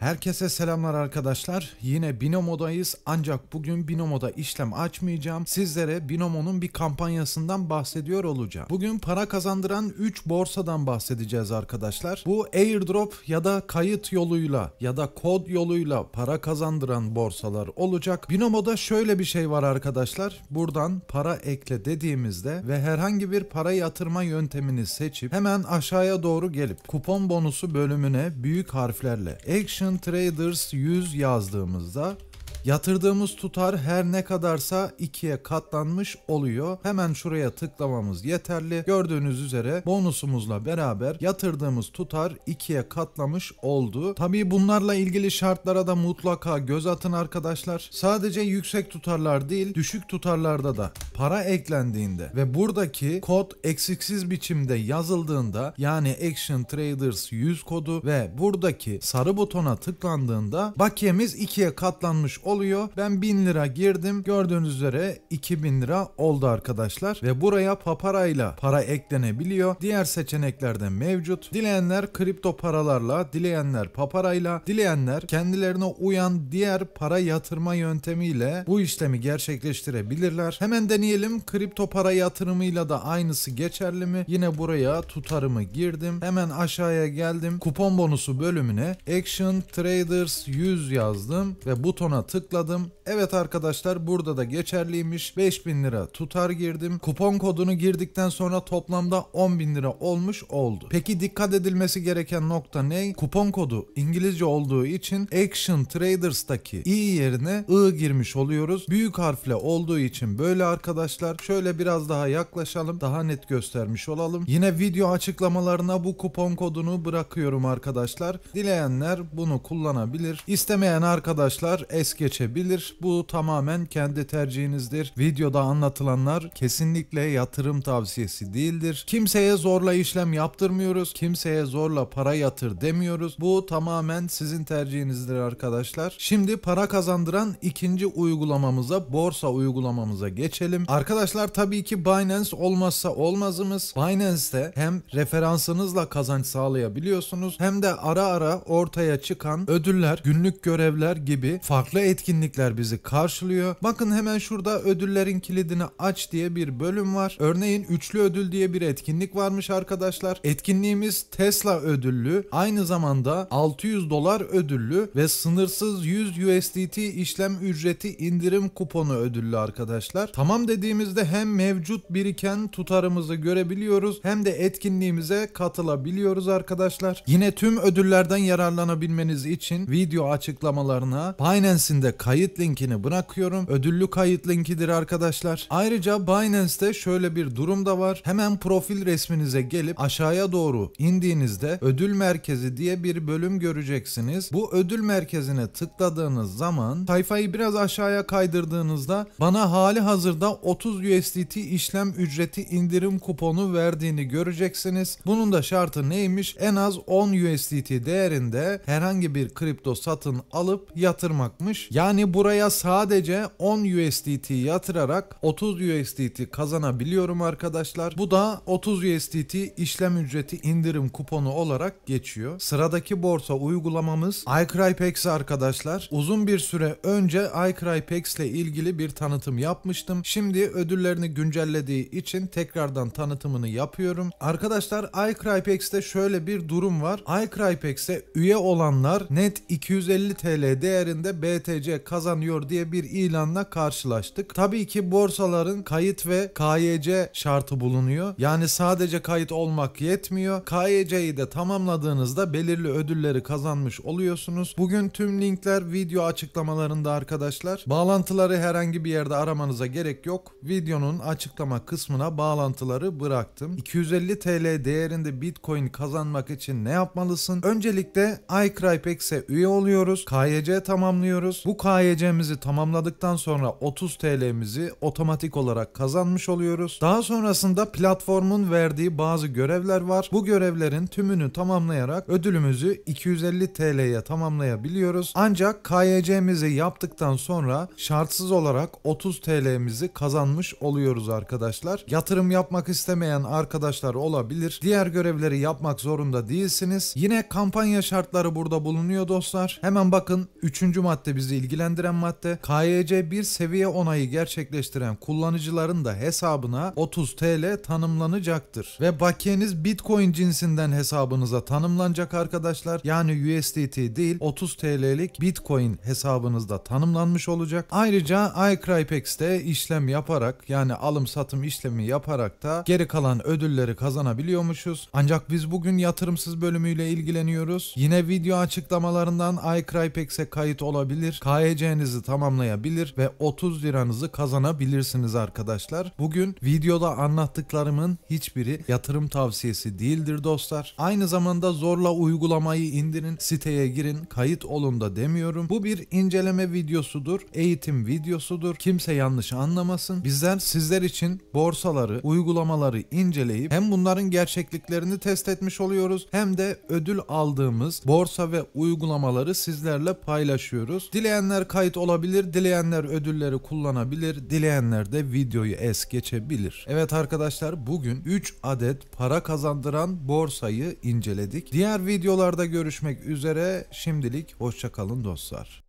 Herkese selamlar arkadaşlar. Yine Binomo'dayız ancak bugün Binomo'da işlem açmayacağım. Sizlere Binomo'nun bir kampanyasından bahsediyor olacağım. Bugün para kazandıran 3 borsadan bahsedeceğiz arkadaşlar. Bu airdrop ya da kayıt yoluyla ya da kod yoluyla para kazandıran borsalar olacak. Binomo'da şöyle bir şey var arkadaşlar. Buradan para ekle dediğimizde ve herhangi bir para yatırma yöntemini seçip hemen aşağıya doğru gelip kupon bonusu bölümüne büyük harflerle action Traders 100 yazdığımızda Yatırdığımız tutar her ne kadarsa ikiye katlanmış oluyor. Hemen şuraya tıklamamız yeterli. Gördüğünüz üzere bonusumuzla beraber yatırdığımız tutar ikiye katlamış oldu. Tabii bunlarla ilgili şartlara da mutlaka göz atın arkadaşlar. Sadece yüksek tutarlar değil düşük tutarlarda da para eklendiğinde ve buradaki kod eksiksiz biçimde yazıldığında yani Action Traders 100 kodu ve buradaki sarı butona tıklandığında bakiyemiz ikiye katlanmış oluyor. Ben 1000 lira girdim. Gördüğünüz üzere 2000 lira oldu arkadaşlar. Ve buraya paparayla para eklenebiliyor. Diğer seçenekler de mevcut. Dileyenler kripto paralarla, dileyenler paparayla, dileyenler kendilerine uyan diğer para yatırma yöntemiyle bu işlemi gerçekleştirebilirler. Hemen deneyelim. Kripto para yatırımıyla da aynısı geçerli mi? Yine buraya tutarımı girdim. Hemen aşağıya geldim. Kupon bonusu bölümüne Action Traders 100 yazdım ve butona tıkladım tıkladım Evet arkadaşlar burada da geçerliymiş. 5000 lira tutar girdim. Kupon kodunu girdikten sonra toplamda 10.000 lira olmuş oldu. Peki dikkat edilmesi gereken nokta ne? Kupon kodu İngilizce olduğu için Action Traders'taki i yerine I girmiş oluyoruz. Büyük harfle olduğu için böyle arkadaşlar. Şöyle biraz daha yaklaşalım. Daha net göstermiş olalım. Yine video açıklamalarına bu kupon kodunu bırakıyorum arkadaşlar. Dileyenler bunu kullanabilir. İstemeyen arkadaşlar es geçebilir. Bu tamamen kendi tercihinizdir. Videoda anlatılanlar kesinlikle yatırım tavsiyesi değildir. Kimseye zorla işlem yaptırmıyoruz. Kimseye zorla para yatır demiyoruz. Bu tamamen sizin tercihinizdir arkadaşlar. Şimdi para kazandıran ikinci uygulamamıza, borsa uygulamamıza geçelim. Arkadaşlar tabii ki Binance olmazsa olmazımız. Binance'te hem referansınızla kazanç sağlayabiliyorsunuz hem de ara ara ortaya çıkan ödüller, günlük görevler gibi farklı etkinlikler bize sizi karşılıyor. Bakın hemen şurada ödüllerin kilidini aç diye bir bölüm var. Örneğin üçlü ödül diye bir etkinlik varmış arkadaşlar. Etkinliğimiz Tesla ödüllü. Aynı zamanda 600 dolar ödüllü ve sınırsız 100 USDT işlem ücreti indirim kuponu ödüllü arkadaşlar. Tamam dediğimizde hem mevcut biriken tutarımızı görebiliyoruz hem de etkinliğimize katılabiliyoruz arkadaşlar. Yine tüm ödüllerden yararlanabilmeniz için video açıklamalarına Binance'in de kayıt linki linkini bırakıyorum. Ödüllü kayıt linkidir arkadaşlar. Ayrıca Binance'te şöyle bir durum da var. Hemen profil resminize gelip aşağıya doğru indiğinizde ödül merkezi diye bir bölüm göreceksiniz. Bu ödül merkezine tıkladığınız zaman sayfayı biraz aşağıya kaydırdığınızda bana hali hazırda 30 USDT işlem ücreti indirim kuponu verdiğini göreceksiniz. Bunun da şartı neymiş? En az 10 USDT değerinde herhangi bir kripto satın alıp yatırmakmış. Yani buraya Buraya sadece 10 USDT yatırarak 30 USDT kazanabiliyorum arkadaşlar. Bu da 30 USDT işlem ücreti indirim kuponu olarak geçiyor. Sıradaki borsa uygulamamız iCrypex arkadaşlar. Uzun bir süre önce iCrypex ile ilgili bir tanıtım yapmıştım. Şimdi ödüllerini güncellediği için tekrardan tanıtımını yapıyorum. Arkadaşlar iCrypex'te şöyle bir durum var. iCrypex'e üye olanlar net 250 TL değerinde BTC kazanıyor yapılıyor diye bir ilanla karşılaştık. Tabii ki borsaların kayıt ve KYC şartı bulunuyor. Yani sadece kayıt olmak yetmiyor. KYC'yi de tamamladığınızda belirli ödülleri kazanmış oluyorsunuz. Bugün tüm linkler video açıklamalarında arkadaşlar. Bağlantıları herhangi bir yerde aramanıza gerek yok. Videonun açıklama kısmına bağlantıları bıraktım. 250 TL değerinde Bitcoin kazanmak için ne yapmalısın? Öncelikle iCrypex'e üye oluyoruz. KYC tamamlıyoruz. Bu KYC'miz işlemimizi tamamladıktan sonra 30 TL'mizi otomatik olarak kazanmış oluyoruz. Daha sonrasında platformun verdiği bazı görevler var. Bu görevlerin tümünü tamamlayarak ödülümüzü 250 TL'ye tamamlayabiliyoruz. Ancak KYC'mizi yaptıktan sonra şartsız olarak 30 TL'mizi kazanmış oluyoruz arkadaşlar. Yatırım yapmak istemeyen arkadaşlar olabilir. Diğer görevleri yapmak zorunda değilsiniz. Yine kampanya şartları burada bulunuyor dostlar. Hemen bakın 3. madde bizi ilgilendiren madde madde KYC1 seviye onayı gerçekleştiren kullanıcıların da hesabına 30 TL tanımlanacaktır. Ve bakiyeniz Bitcoin cinsinden hesabınıza tanımlanacak arkadaşlar. Yani USDT değil 30 TL'lik Bitcoin hesabınızda tanımlanmış olacak. Ayrıca iCrypex'te işlem yaparak yani alım satım işlemi yaparak da geri kalan ödülleri kazanabiliyormuşuz. Ancak biz bugün yatırımsız bölümüyle ilgileniyoruz. Yine video açıklamalarından iCrypex'e kayıt olabilir. KYC'nizi ödemenizi tamamlayabilir ve 30 liranızı kazanabilirsiniz arkadaşlar. Bugün videoda anlattıklarımın hiçbiri yatırım tavsiyesi değildir dostlar. Aynı zamanda zorla uygulamayı indirin, siteye girin, kayıt olun da demiyorum. Bu bir inceleme videosudur, eğitim videosudur. Kimse yanlış anlamasın. Bizler sizler için borsaları, uygulamaları inceleyip hem bunların gerçekliklerini test etmiş oluyoruz hem de ödül aldığımız borsa ve uygulamaları sizlerle paylaşıyoruz. Dileyenler kayıt olan olabilir. Dileyenler ödülleri kullanabilir. Dileyenler de videoyu es geçebilir. Evet arkadaşlar bugün 3 adet para kazandıran borsayı inceledik. Diğer videolarda görüşmek üzere. Şimdilik hoşçakalın dostlar.